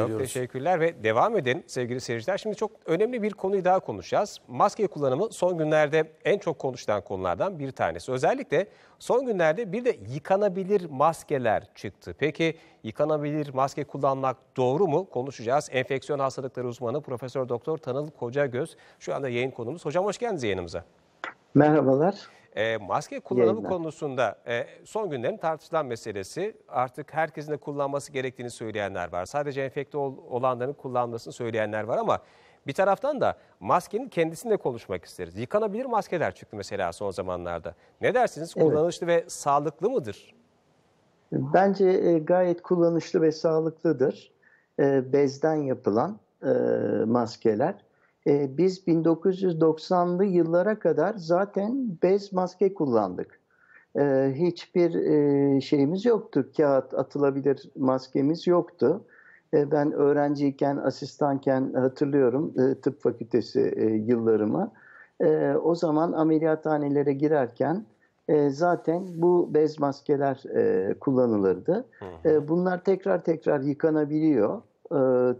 Çok teşekkürler ve devam edin sevgili seyirciler. Şimdi çok önemli bir konuyu daha konuşacağız. Maske kullanımı son günlerde en çok konuşulan konulardan bir tanesi. Özellikle son günlerde bir de yıkanabilir maskeler çıktı. Peki yıkanabilir maske kullanmak doğru mu? Konuşacağız. Enfeksiyon hastalıkları uzmanı Profesör Doktor Tanıl Kocagöz şu anda yayın konumuz. Hocam hoş geldiniz yayınımıza. Merhabalar. E, maske kullanımı Yayınlar. konusunda e, son günlerin tartışılan meselesi artık herkesin de kullanması gerektiğini söyleyenler var. Sadece enfekte ol, olanların kullanmasını söyleyenler var ama bir taraftan da maskenin kendisinde konuşmak isteriz. Yıkanabilir maskeler çıktı mesela son zamanlarda. Ne dersiniz? Kullanışlı evet. ve sağlıklı mıdır? Bence e, gayet kullanışlı ve sağlıklıdır. E, bezden yapılan e, maskeler. Ee, biz 1990'lı yıllara kadar zaten bez maske kullandık. Ee, hiçbir e, şeyimiz yoktu. Kağıt atılabilir maskemiz yoktu. Ee, ben öğrenciyken, asistanken hatırlıyorum e, tıp fakültesi e, yıllarımı. o zaman ameliyathanelere girerken zaten bu bez maskeler kullanılırdı. bunlar tekrar tekrar yıkanabiliyor,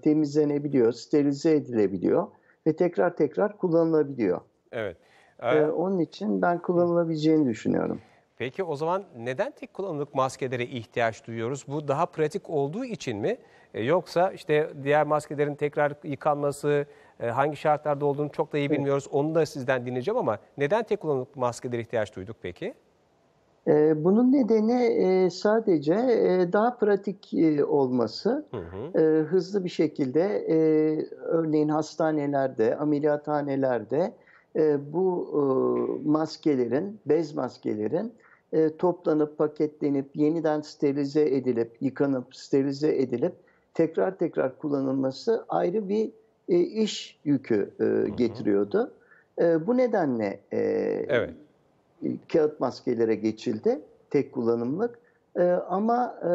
temizlenebiliyor, sterilize edilebiliyor ve tekrar tekrar kullanılabiliyor. Evet. Ee, ee, onun için ben kullanılabileceğini düşünüyorum. Peki o zaman neden tek kullanımlık maskelere ihtiyaç duyuyoruz? Bu daha pratik olduğu için mi? E, yoksa işte diğer maskelerin tekrar yıkanması, e, hangi şartlarda olduğunu çok da iyi bilmiyoruz. Onu da sizden dinleyeceğim ama neden tek kullanımlık maskelere ihtiyaç duyduk peki? Ee, bunun nedeni e, sadece e, daha pratik e, olması, hı hı. Ee, hızlı bir şekilde örneğin hastanelerde, ameliyathanelerde bu maskelerin, bez maskelerin toplanıp, paketlenip, yeniden sterilize edilip, yıkanıp, sterilize edilip tekrar tekrar kullanılması ayrı bir iş yükü getiriyordu. Hı hı. Bu nedenle evet kağıt maskelere geçildi tek kullanımlık. Ee, ama e,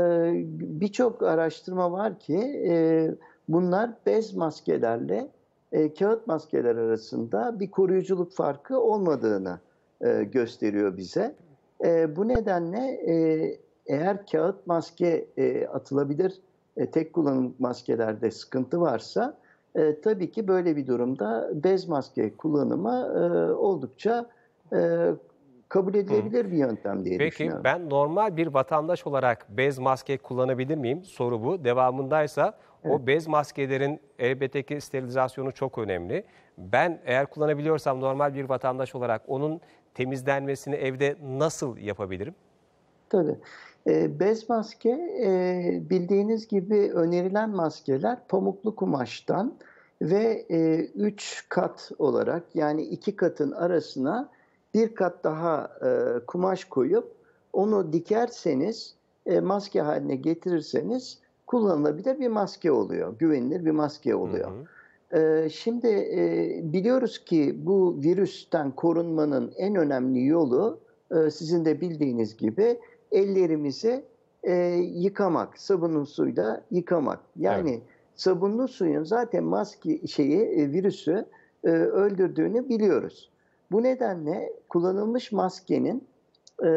birçok araştırma var ki e, bunlar bez maskelerle e, kağıt maskeler arasında bir koruyuculuk farkı olmadığını gösteriyor bize. bu nedenle eğer kağıt maske atılabilir tek kullanımlık maskelerde sıkıntı varsa tabii ki böyle bir durumda bez maske kullanımı oldukça kabul edilebilir Hı. bir yöntem diye Peki, düşünüyorum. Peki ben normal bir vatandaş olarak bez maske kullanabilir miyim? Soru bu. Devamındaysa evet. o bez maskelerin elbette ki sterilizasyonu çok önemli. Ben eğer kullanabiliyorsam normal bir vatandaş olarak onun temizlenmesini evde nasıl yapabilirim? Tabii. E, bez maske e, bildiğiniz gibi önerilen maskeler pamuklu kumaştan ve 3 e, kat olarak yani iki katın arasına bir kat daha e, kumaş koyup onu dikerseniz e, maske haline getirirseniz kullanılabilir bir maske oluyor. Güvenilir bir maske oluyor. Hı hı. E, şimdi e, biliyoruz ki bu virüsten korunmanın en önemli yolu e, sizin de bildiğiniz gibi ellerimizi e, yıkamak, sabunlu suyla yıkamak. Yani evet. sabunlu suyun zaten maske şeyi e, virüsü e, öldürdüğünü biliyoruz. Bu nedenle kullanılmış maskenin e,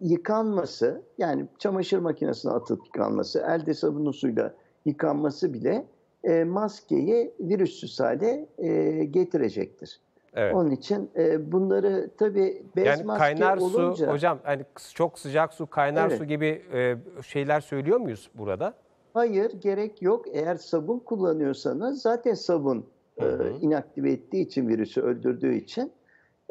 yıkanması yani çamaşır makinesine atıp yıkanması, elde sabunlu suyla yıkanması bile e, maskeyi virüssüz hale e, getirecektir. Evet. Onun için e, bunları tabii bez yani maske kaynar olunca... su hocam yani çok sıcak su, kaynar evet. su gibi e, şeyler söylüyor muyuz burada? Hayır, gerek yok. Eğer sabun kullanıyorsanız zaten sabun Hı e, hı. inaktive ettiği için virüsü öldürdüğü için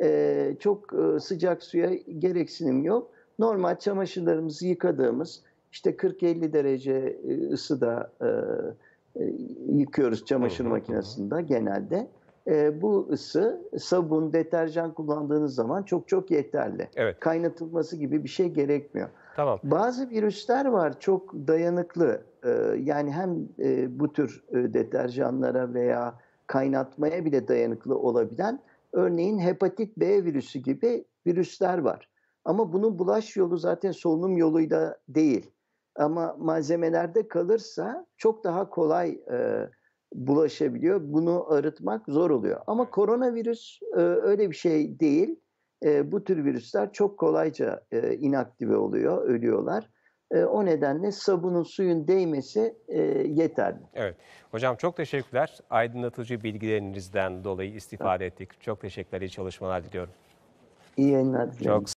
e, çok e, sıcak suya gereksinim yok. Normal çamaşırlarımızı yıkadığımız işte 40-50 derece e, ısıda e, e, yıkıyoruz çamaşır hı hı. makinesinde genelde. E, bu ısı sabun, deterjan kullandığınız zaman çok çok yeterli. Evet. Kaynatılması gibi bir şey gerekmiyor. Tamam. Bazı virüsler var çok dayanıklı. E, yani hem e, bu tür e, deterjanlara veya kaynatmaya bile dayanıklı olabilen örneğin hepatit B virüsü gibi virüsler var. Ama bunun bulaş yolu zaten solunum yolu da değil. Ama malzemelerde kalırsa çok daha kolay e, bulaşabiliyor. Bunu arıtmak zor oluyor. Ama koronavirüs e, öyle bir şey değil. E, bu tür virüsler çok kolayca e, inaktive oluyor, ölüyorlar. E, o nedenle sabunun suyun değmesi e, yeterli. Evet. Hocam çok teşekkürler. Aydınlatıcı bilgilerinizden dolayı istifade evet. ettik. Çok teşekkürler. İyi çalışmalar diliyorum. İyi yayınlar dilerim. Çok